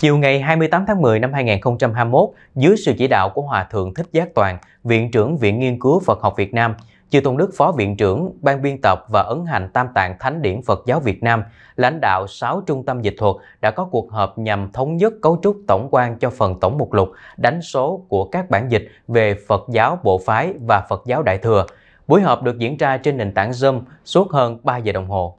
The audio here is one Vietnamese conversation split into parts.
Chiều ngày 28 tháng 10 năm 2021, dưới sự chỉ đạo của Hòa Thượng Thích Giác Toàn, Viện trưởng Viện Nghiên cứu Phật học Việt Nam, Chư Tôn Đức Phó Viện trưởng, Ban biên tập và ấn hành Tam Tạng Thánh Điển Phật giáo Việt Nam, lãnh đạo 6 trung tâm dịch thuật đã có cuộc họp nhằm thống nhất cấu trúc tổng quan cho phần tổng mục lục, đánh số của các bản dịch về Phật giáo Bộ Phái và Phật giáo Đại Thừa. Buổi họp được diễn ra trên nền tảng Zoom suốt hơn 3 giờ đồng hồ.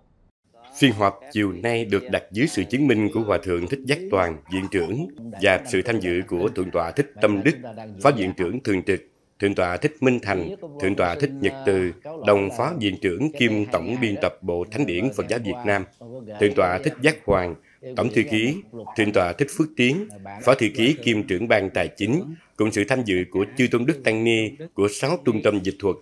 Phiên họp chiều nay được đặt dưới sự chứng minh của Hòa Thượng Thích Giác Toàn, Viện trưởng và sự tham dự của Thượng tọa Thích Tâm Đức, Phó Viện trưởng Thường trực, Thượng tọa Thích Minh Thành, Thượng tọa Thích Nhật Từ, đồng Phó Viện trưởng kiêm Tổng Biên tập Bộ Thánh điển Phật giáo Việt Nam, Thượng tọa Thích Giác Hoàng, Tổng thư ký, Thượng tọa Thích Phước Tiến, Phó thư ký kiêm trưởng ban tài chính, cùng sự tham dự của Chư Tôn Đức Tăng Ni của sáu trung tâm dịch thuật.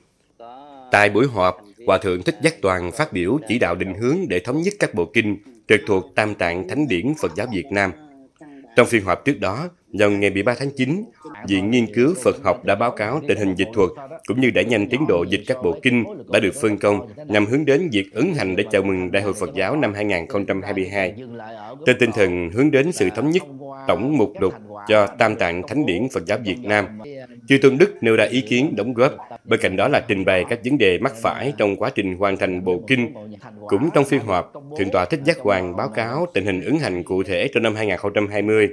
Tại buổi họp, Hòa Thượng Thích Giác Toàn phát biểu chỉ đạo định hướng để thống nhất các bộ kinh trực thuộc Tam Tạng Thánh Điển Phật giáo Việt Nam. Trong phiên họp trước đó, vào ngày 13 tháng 9, Viện Nghiên cứu Phật học đã báo cáo tình hình dịch thuật cũng như đẩy nhanh tiến độ dịch các bộ kinh đã được phân công nhằm hướng đến việc ứng hành để chào mừng Đại hội Phật giáo năm 2022. Trên tinh thần hướng đến sự thống nhất tổng mục đục cho Tam Tạng Thánh Điển Phật giáo Việt Nam Chư Tôn Đức nêu ra ý kiến đóng góp, bên cạnh đó là trình bày các vấn đề mắc phải trong quá trình hoàn thành bộ kinh. Cũng trong phiên họp, Thượng tọa Thích Giác Hoàng báo cáo tình hình ứng hành cụ thể trong năm 2020.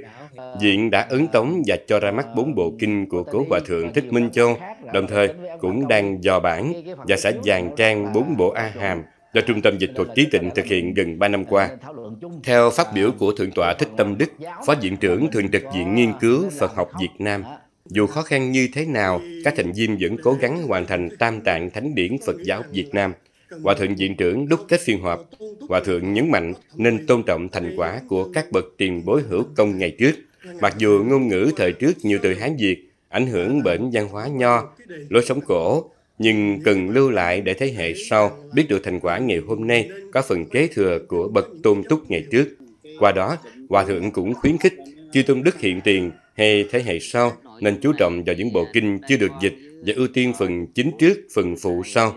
Diện đã ấn tống và cho ra mắt bốn bộ kinh của Cố Hòa Thượng Thích Minh Châu, đồng thời cũng đang dò bản và sẽ dàn trang bốn bộ A Hàm do Trung tâm Dịch thuật Trí Tịnh thực hiện gần 3 năm qua. Theo phát biểu của Thượng tọa Thích Tâm Đức, Phó Viện trưởng Thường trực Viện Nghiên cứu Phật học Việt Nam, dù khó khăn như thế nào, các thành viên vẫn cố gắng hoàn thành tam tạng thánh điển Phật giáo Việt Nam. Hòa thượng viện trưởng đúc kết phiên họp, Hòa thượng nhấn mạnh nên tôn trọng thành quả của các bậc tiền bối hữu công ngày trước. Mặc dù ngôn ngữ thời trước nhiều từ Hán Việt, ảnh hưởng bởi văn hóa nho, lối sống cổ, nhưng cần lưu lại để thế hệ sau biết được thành quả ngày hôm nay có phần kế thừa của bậc tôn túc ngày trước. Qua đó, Hòa Thượng cũng khuyến khích chư tôn đức hiện tiền hay thế hệ sau nên chú trọng vào những bộ kinh chưa được dịch và ưu tiên phần chính trước, phần phụ sau.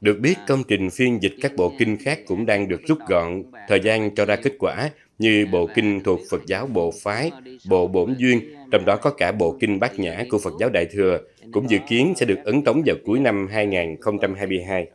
Được biết, công trình phiên dịch các bộ kinh khác cũng đang được rút gọn, thời gian cho ra kết quả như bộ kinh thuộc Phật giáo Bộ Phái, Bộ Bổn Duyên, trong đó có cả bộ kinh Bát Nhã của Phật giáo Đại Thừa, cũng dự kiến sẽ được ấn tống vào cuối năm 2022.